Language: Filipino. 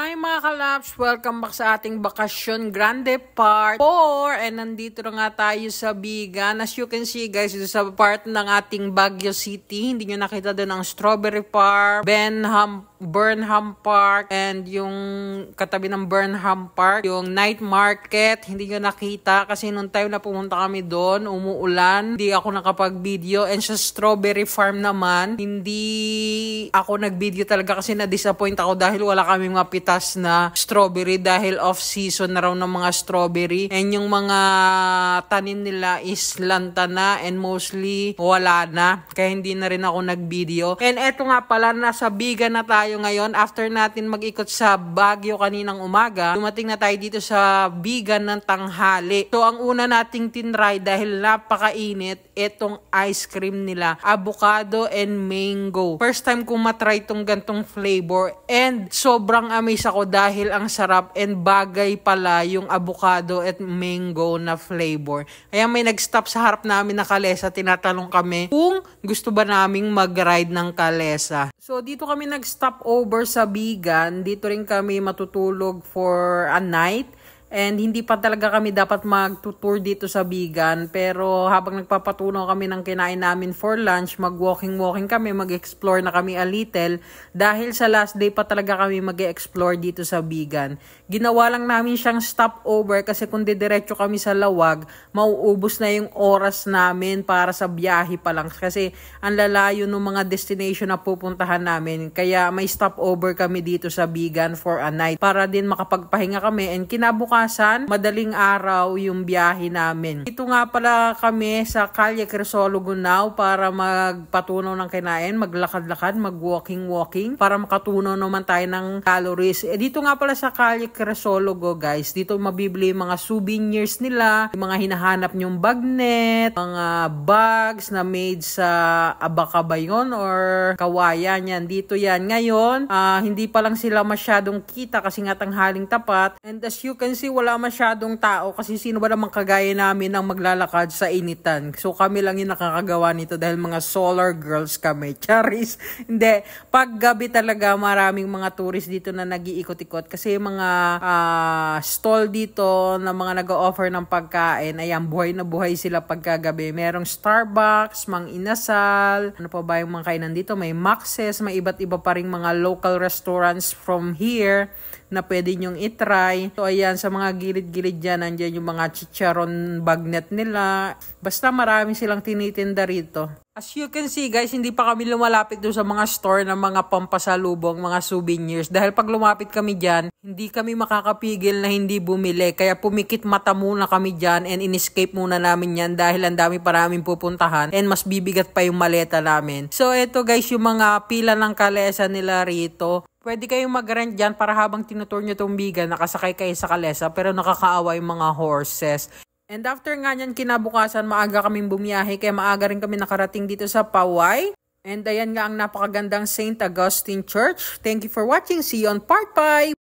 Hi mga kalaps! Welcome back sa ating Bakasyon Grande Part 4! And nandito na nga tayo sa Bigan. As you can see guys, ito sa part ng ating Baguio City. Hindi nyo nakita doon ang Strawberry Park, Benham, Burnham Park, and yung katabi ng Burnham Park, yung night market. Hindi nyo nakita kasi nung time na pumunta kami doon, umuulan. Hindi ako nakapag-video. And sa Strawberry Farm naman, hindi ako nag-video talaga kasi na-disappoint ako dahil wala kaming mapit prutas na strawberry dahil off-season na raw ng mga strawberry. And yung mga tanim nila is lanta na and mostly wala na. Kaya hindi na rin ako nag-video. And eto nga pala, nasa Biga na tayo ngayon. After natin mag-ikot sa Baguio kaninang umaga, dumating na tayo dito sa Biga ng tanghali. So ang una nating tinry dahil napakainit, etong ice cream nila. Avocado and mango. First time kong matry tong gantong flavor and sobrang amazing na-amaze ako dahil ang sarap and bagay pala yung avocado at mango na flavor. Kaya may nag-stop sa harap namin na kalesa, tinatanong kami kung gusto ba naming mag-ride ng kalesa. So dito kami nag-stop over sa Bigan, dito rin kami matutulog for a night. And hindi pa talaga kami dapat mag-tour dito sa Bigan. Pero habang nagpapatunaw kami ng kinain namin for lunch, mag-walking-walking kami, mag-explore na kami a little. Dahil sa last day pa talaga kami mag explore dito sa Bigan. Ginawa lang namin siyang stopover kasi kung didiretso kami sa Lawag, mauubos na yung oras namin para sa biyahe pa lang. Kasi ang lalayo ng mga destination na pupuntahan namin. Kaya may stopover kami dito sa Bigan for a night para din makapagpahinga kami. And kinabukasan iwasan, madaling araw yung biyahe namin. Ito nga pala kami sa Calle Crisolo Gunao para magpatunaw ng kinain, maglakad-lakad, mag-walking-walking para makatunaw naman tayo ng calories. Eh, dito nga pala sa Calle Crisolo Go guys, dito mabibili yung mga souvenirs nila, yung mga hinahanap nyong bagnet, mga bags na made sa abaka ba yun or kawayan yan. Dito yan. Ngayon, uh, hindi pa lang sila masyadong kita kasi nga tanghaling tapat. And as you can see, wala masyadong tao kasi sino ba namang kagaya namin ang maglalakad sa initan. So kami lang yung nakakagawa nito dahil mga solar girls kami. Charis. Hindi. Pag gabi talaga maraming mga tourist dito na nagiikot-ikot kasi yung mga uh, stall dito na mga nag-offer ng pagkain. Ayan, buhay na buhay sila pagkagabi. Merong Starbucks, Mang Inasal, ano pa ba yung mga kainan dito? May Maxes, may iba't iba pa rin mga local restaurants from here na pwede nyong itry. So ayan, sa mga gilid-gilid dyan, nandyan yung mga chicharon bagnet nila. Basta marami silang tinitinda rito. As you can see guys, hindi pa kami lumalapit doon sa mga store ng mga pampasalubong, mga souvenirs. Dahil pag lumapit kami dyan, hindi kami makakapigil na hindi bumili. Kaya pumikit mata muna kami dyan and in-escape muna namin yan dahil ang dami pa namin pupuntahan and mas bibigat pa yung maleta namin. So eto guys, yung mga pila ng kalesa nila rito. Pwede kayong mag-rent dyan para habang tinutour nyo tumbigan, nakasakay kayo sa kalesa pero nakakaawa yung mga horses. And after nga nyan kinabukasan, maaga kaming bumiyahe kaya maaga rin kami nakarating dito sa Paway. And ayan nga ang napakagandang St. Augustine Church. Thank you for watching. See you on part 5!